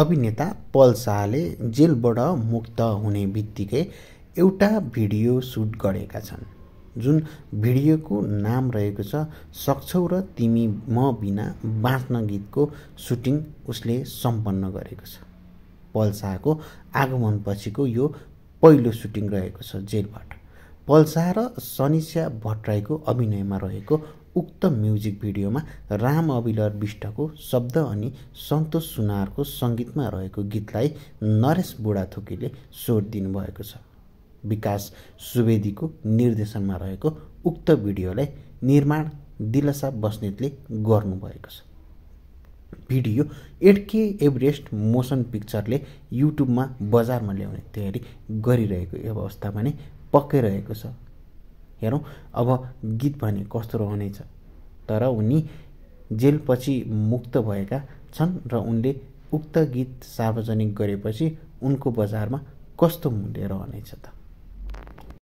अभिनेता पल शाहले जेलबाट मुक्त हुने बित्तिकै एउटा भिडियो सुट गरेका छन् जुन भिडियोको नाम रहेको छ सक्छौ र तिमी म बिना बाँच्न गीतको सुटिङ उसले सम्पन्न गरेको छ पल शाहको आगमन यो पहिलो सुटिङ रहेको छ जेलबाट पल शाह र सनिषा भट्टराईको अभिनयमा रहेको उक्त म्युजिक भिडियोमा राम अविलर विष्टको शब्द अनि सन्तोष सुनारको सङ्गीतमा रहेको गीतलाई नरेश बुढाथोकीले स्वर दिनुभएको छ विकास सुवेदीको निर्देशनमा रहेको उक्त भिडियोलाई निर्माण दिलसा बस्नेतले गर्नुभएको छ भिडियो एडके एभरेस्ट मोसन पिक्चरले युट्युबमा बजारमा ल्याउने तयारी गरिरहेको अवस्थामा नै पक्कै रहेको छ हेरौँ अब गीत भने कस्तो रहनेछ तर उनी जेलपछि मुक्त भएका छन् र उनले उक्त गीत सार्वजनिक गरेपछि उनको बजारमा कस्तो मूल्य रहनेछ त